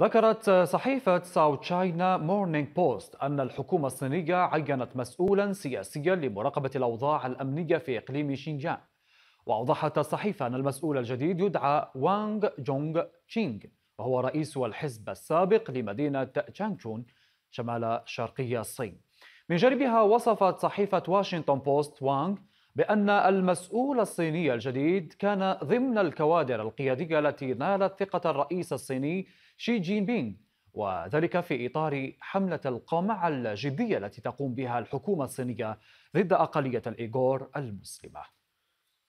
ذكرت صحيفة ساو تشاينا مورنينغ بوست أن الحكومة الصينية عينت مسؤولا سياسيا لمراقبة الأوضاع الأمنية في إقليم شينجان وأوضحت الصحيفة أن المسؤول الجديد يدعى وانغ جونغ تشينغ وهو رئيس الحزب السابق لمدينة تشانغشون شمال شرقي الصين من جانبها وصفت صحيفة واشنطن بوست وانغ بأن المسؤول الصيني الجديد كان ضمن الكوادر القيادية التي نالت ثقة الرئيس الصيني شي جين بينغ وذلك في إطار حملة القمع الجدية التي تقوم بها الحكومة الصينية ضد أقلية الإيغور المسلمة